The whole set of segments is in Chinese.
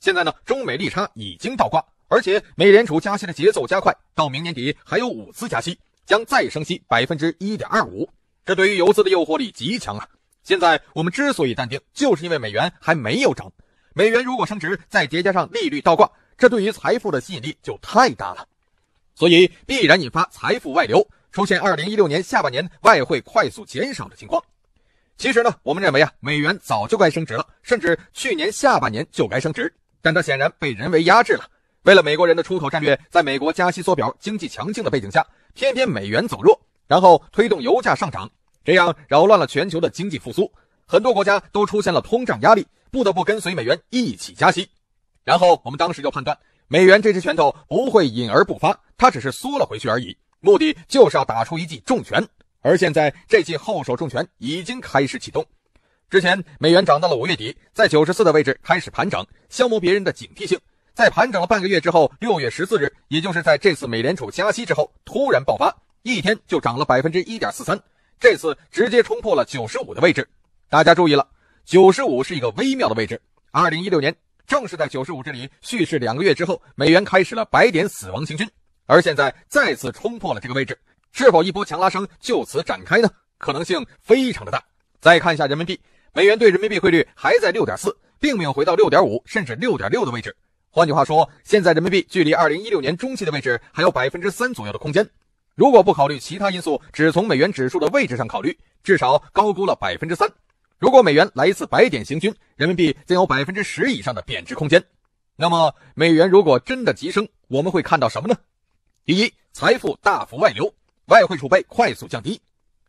现在呢，中美利差已经倒挂，而且美联储加息的节奏加快，到明年底还有五次加息，将再升息百分之一点二五，这对于游资的诱惑力极强啊！现在我们之所以淡定，就是因为美元还没有涨，美元如果升值，再叠加上利率倒挂，这对于财富的吸引力就太大了，所以必然引发财富外流，出现二零一六年下半年外汇快速减少的情况。其实呢，我们认为啊，美元早就该升值了，甚至去年下半年就该升值。但它显然被人为压制了。为了美国人的出口战略，在美国加息缩表、经济强劲的背景下，偏偏美元走弱，然后推动油价上涨，这样扰乱了全球的经济复苏。很多国家都出现了通胀压力，不得不跟随美元一起加息。然后我们当时就判断，美元这只拳头不会隐而不发，它只是缩了回去而已，目的就是要打出一记重拳。而现在这记后手重拳已经开始启动。之前美元涨到了五月底，在九十四的位置开始盘整，消磨别人的警惕性。在盘整了半个月之后，六月十四日，也就是在这次美联储加息之后，突然爆发，一天就涨了百分之一点四三。这次直接冲破了九十五的位置。大家注意了，九十五是一个微妙的位置。二零一六年正是在九十五这里蓄势两个月之后，美元开始了白点死亡行军。而现在再次冲破了这个位置，是否一波强拉升就此展开呢？可能性非常的大。再看一下人民币。美元对人民币汇率还在六点四，并没有回到六点五甚至六点六的位置。换句话说，现在人民币距离二零一六年中期的位置还有百分之三左右的空间。如果不考虑其他因素，只从美元指数的位置上考虑，至少高估了百分之三。如果美元来一次百点行军，人民币将有百分之十以上的贬值空间。那么，美元如果真的急升，我们会看到什么呢？第一，财富大幅外流，外汇储备快速降低。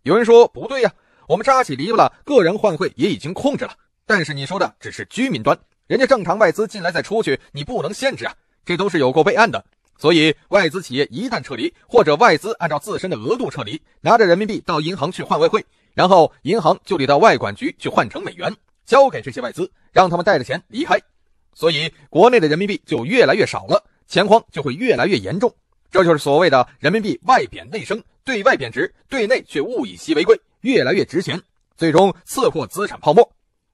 有人说不对呀。我们扎起篱笆了，个人换汇也已经控制了。但是你说的只是居民端，人家正常外资进来再出去，你不能限制啊！这都是有过备案的。所以外资企业一旦撤离，或者外资按照自身的额度撤离，拿着人民币到银行去换外汇，然后银行就得到外管局去换成美元，交给这些外资，让他们带着钱离开。所以国内的人民币就越来越少了，钱荒就会越来越严重。这就是所谓的人民币外贬内升，对外贬值，对内却物以稀为贵。越来越值钱，最终刺破资产泡沫。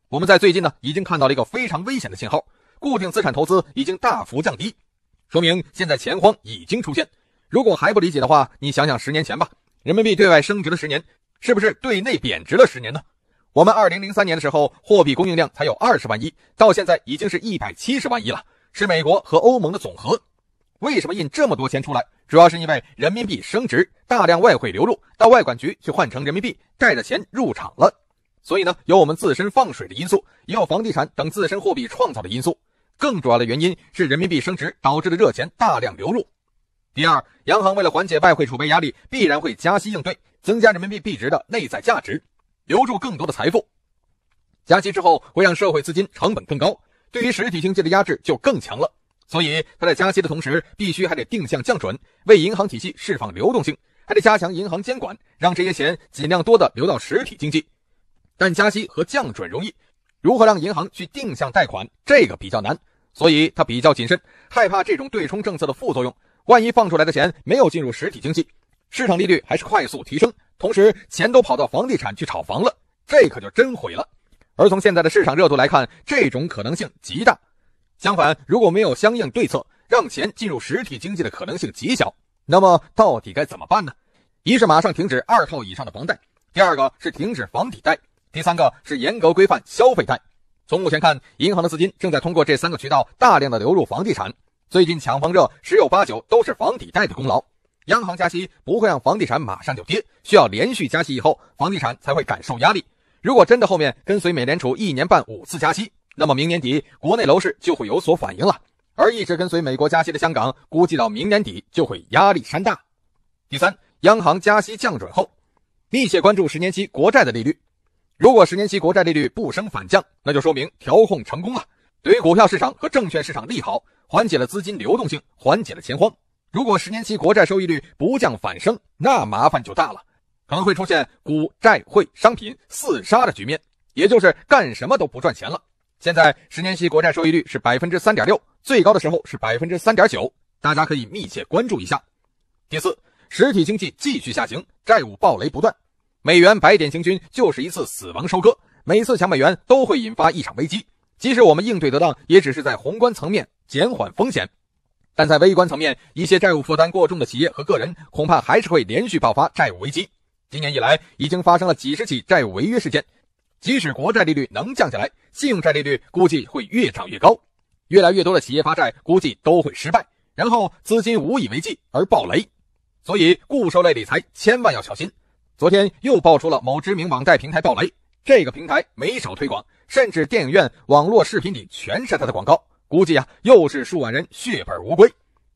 我们在最近呢，已经看到了一个非常危险的信号，固定资产投资已经大幅降低，说明现在钱荒已经出现。如果还不理解的话，你想想十年前吧，人民币对外升值了十年，是不是对内贬值了十年呢？我们二零零三年的时候，货币供应量才有二十万亿，到现在已经是一百七十万亿了，是美国和欧盟的总和。为什么印这么多钱出来？主要是因为人民币升值，大量外汇流入到外管局去换成人民币，带着钱入场了。所以呢，有我们自身放水的因素，也有房地产等自身货币创造的因素。更主要的原因是人民币升值导致的热钱大量流入。第二，央行为了缓解外汇储备压力，必然会加息应对，增加人民币币值的内在价值，留住更多的财富。加息之后会让社会资金成本更高，对于实体经济的压制就更强了。所以，他在加息的同时，必须还得定向降准，为银行体系释放流动性，还得加强银行监管，让这些钱尽量多的流到实体经济。但加息和降准容易，如何让银行去定向贷款，这个比较难。所以，他比较谨慎，害怕这种对冲政策的副作用。万一放出来的钱没有进入实体经济，市场利率还是快速提升，同时钱都跑到房地产去炒房了，这可就真毁了。而从现在的市场热度来看，这种可能性极大。相反，如果没有相应对策，让钱进入实体经济的可能性极小。那么，到底该怎么办呢？一是马上停止二套以上的房贷，第二个是停止房抵贷，第三个是严格规范消费贷。从目前看，银行的资金正在通过这三个渠道大量的流入房地产。最近抢房热十有八九都是房抵贷的功劳。央行加息不会让房地产马上就跌，需要连续加息以后，房地产才会感受压力。如果真的后面跟随美联储一年半五次加息。那么明年底国内楼市就会有所反应了，而一直跟随美国加息的香港，估计到明年底就会压力山大。第三，央行加息降准后，密切关注十年期国债的利率。如果十年期国债利率不升反降，那就说明调控成功了，对股票市场和证券市场利好，缓解了资金流动性，缓解了钱荒。如果十年期国债收益率不降反升，那麻烦就大了，可能会出现股债汇商品四杀的局面，也就是干什么都不赚钱了。现在十年期国债收益率是百分之三点六，最高的时候是百分之三点九，大家可以密切关注一下。第四，实体经济继续下行，债务暴雷不断，美元白点行军就是一次死亡收割，每次抢美元都会引发一场危机，即使我们应对得当，也只是在宏观层面减缓风险，但在微观层面，一些债务负担过重的企业和个人，恐怕还是会连续爆发债务危机。今年以来，已经发生了几十起债务违约事件。即使国债利率能降下来，信用债利率估计会越涨越高。越来越多的企业发债估计都会失败，然后资金无以为继而暴雷。所以固收类理财千万要小心。昨天又爆出了某知名网贷平台暴雷，这个平台没少推广，甚至电影院、网络视频里全是他的广告。估计啊，又是数万人血本无归。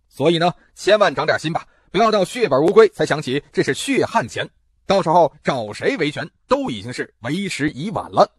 所以呢，千万长点心吧，不要到血本无归才想起这是血汗钱。到时候找谁维权都已经是为时已晚了。